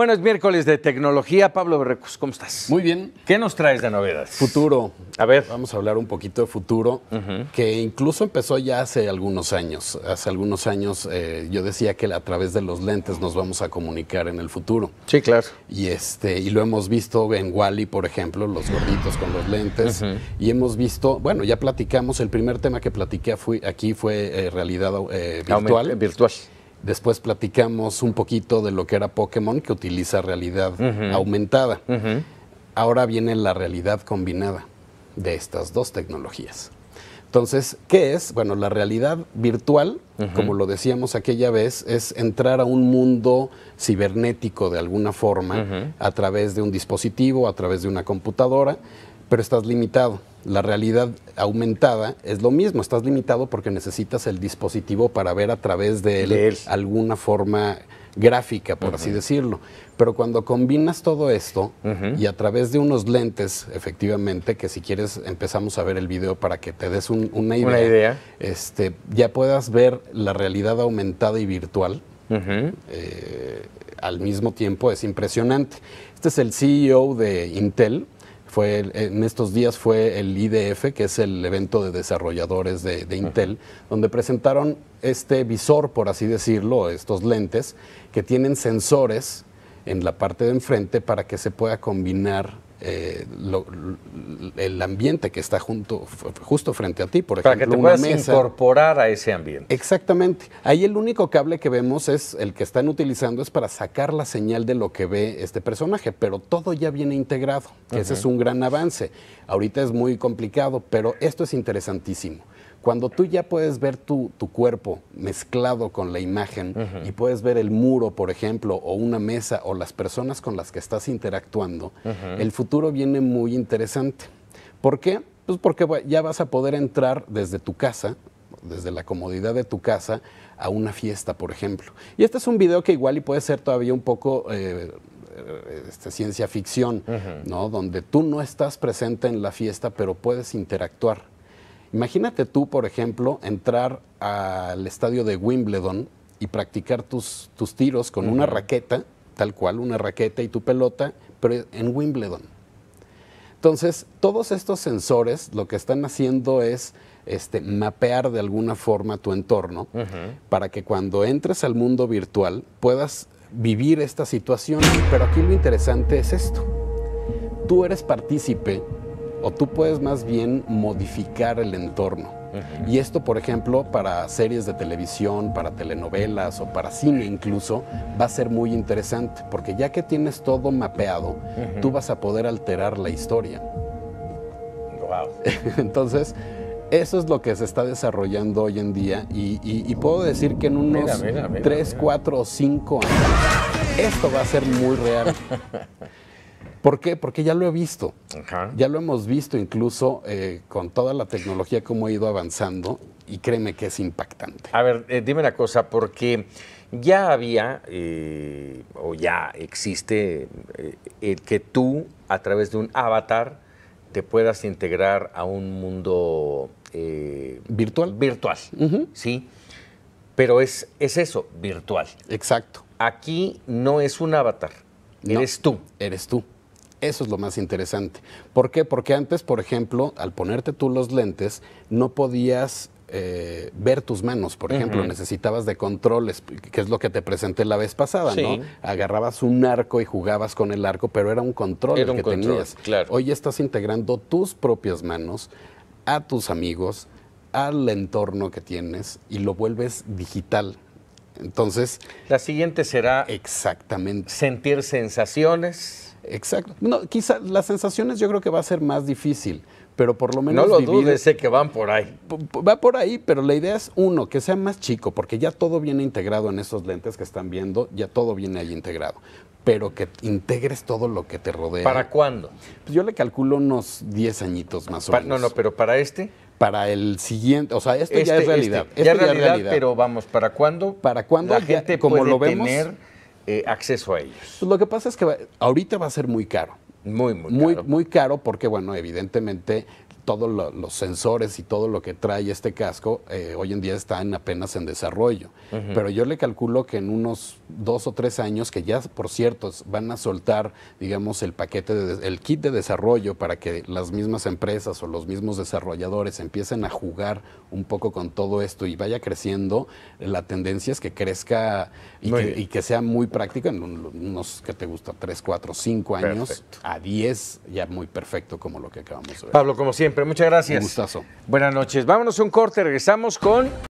Bueno, es miércoles de tecnología. Pablo Berrecos, ¿cómo estás? Muy bien. ¿Qué nos traes de novedades? Futuro. A ver. Vamos a hablar un poquito de futuro, que incluso empezó ya hace algunos años. Hace algunos años eh, yo decía que a través de los lentes nos vamos a comunicar en el futuro. Sí, claro. Y, este, y lo hemos visto en Wally, por ejemplo, los gorditos con los lentes. Y hemos visto, bueno, ya platicamos, el primer tema que platiqué aquí fue eh, realidad eh, virtual. virtual. Después platicamos un poquito de lo que era Pokémon, que utiliza realidad aumentada. Ahora viene la realidad combinada de estas dos tecnologías. Entonces, ¿qué es? Bueno, la realidad virtual, como lo decíamos aquella vez, es entrar a un mundo cibernético de alguna forma a través de un dispositivo, a través de una computadora, pero estás limitado la realidad aumentada es lo mismo, estás limitado porque necesitas el dispositivo para ver a través de él, alguna forma gráfica, por así decirlo. Pero cuando combinas todo esto y a través de unos lentes, efectivamente, que si quieres empezamos a ver el video para que te des una idea, este, ya puedas ver la realidad aumentada y virtual. Eh, al mismo tiempo es impresionante. Este es el CEO de Intel, fue en estos días fue el IDF, que es el evento de desarrolladores de, Intel, donde presentaron este visor, por así decirlo, estos lentes que tienen sensores en la parte de enfrente para que se pueda combinar eh, el ambiente que está junto, justo frente a ti, por ejemplo. Para que te puedas incorporar a ese ambiente. Exactamente. Ahí el único cable que vemos es el que están utilizando es para sacar la señal de lo que ve este personaje, pero todo ya viene integrado, ese es un gran avance. Ahorita es muy complicado, pero esto es interesantísimo. Cuando tú ya puedes ver tu, cuerpo mezclado con la imagen y puedes ver el muro, por ejemplo, o una mesa o las personas con las que estás interactuando, el futuro viene muy interesante. ¿Por qué? Pues porque ya vas a poder entrar desde tu casa, desde la comodidad de tu casa, a una fiesta, por ejemplo. Y este es un video que igual y puede ser todavía un poco... Eh, eh, este, ciencia ficción, ¿no? Donde tú no estás presente en la fiesta, pero puedes interactuar Imagínate tú, por ejemplo, entrar al estadio de Wimbledon y practicar tus, tus tiros con una raqueta, tal cual, una raqueta y tu pelota, pero en Wimbledon. Entonces, todos estos sensores lo que están haciendo es este, mapear de alguna forma tu entorno para que cuando entres al mundo virtual puedas vivir esta situación. Pero aquí lo interesante es esto. Tú eres partícipe o tú puedes más bien modificar el entorno. Y esto, por ejemplo, para series de televisión, para telenovelas o para cine incluso, va a ser muy interesante, porque ya que tienes todo mapeado, tú vas a poder alterar la historia. Wow. Entonces, eso es lo que se está desarrollando hoy en día y, puedo decir que en unos 3, 4 o 5 años, esto va a ser muy real. ¿Por qué? Porque ya lo he visto. Ya lo hemos visto incluso eh, con toda la tecnología como ha ido avanzando y créeme que es impactante. A ver, eh, dime una cosa, porque ya había eh, o ya existe el que tú a través de un avatar te puedas integrar a un mundo virtual. Virtual, sí. Pero es, es eso, virtual. Exacto. Aquí no es un avatar, eres tú. Eres tú. Eso es lo más interesante. ¿Por qué? Porque antes, por ejemplo, al ponerte tú los lentes, no podías eh, ver tus manos, por ejemplo, necesitabas de controles, que es lo que te presenté la vez pasada, ¿no? Agarrabas un arco y jugabas con el arco, pero era un control el que tenías. Hoy estás integrando tus propias manos a tus amigos, al entorno que tienes y lo vuelves digital. Entonces. La siguiente será. Exactamente. Sentir sensaciones. Exacto. No, quizá las sensaciones yo creo que va a ser más difícil, pero por lo menos. No lo dudes, sé que van por ahí. Va por ahí, pero la idea es uno, que sea más chico, porque ya todo viene integrado en esos lentes que están viendo, ya todo viene ahí integrado. Pero que integres todo lo que te rodea. ¿Para cuándo? Pues yo le calculo unos 10 añitos más o menos. No, no, pero para este para el siguiente, o sea, esto ya es este, este, realidad. es realidad, pero vamos, ¿para cuándo? ¿Para cuándo la gente como lo vemos, tener eh, acceso a ellos? Pues lo que pasa es que ahorita va a ser muy caro. Muy, muy, muy Muy caro porque, bueno, evidentemente todos los sensores y todo lo que trae este casco eh, hoy en día están apenas en desarrollo. Pero yo le calculo que en unos dos o tres años, que ya por cierto van a soltar, digamos, el paquete, de, el kit de desarrollo para que las mismas empresas o los mismos desarrolladores empiecen a jugar un poco con todo esto y vaya creciendo, la tendencia es que crezca y, que, sea muy práctica en unos que te gusta, tres, cuatro, cinco años, a diez ya muy perfecto como lo que acabamos de ver. Pablo, como siempre muchas gracias. Un gustazo. Buenas noches. Vámonos a un corte, regresamos con.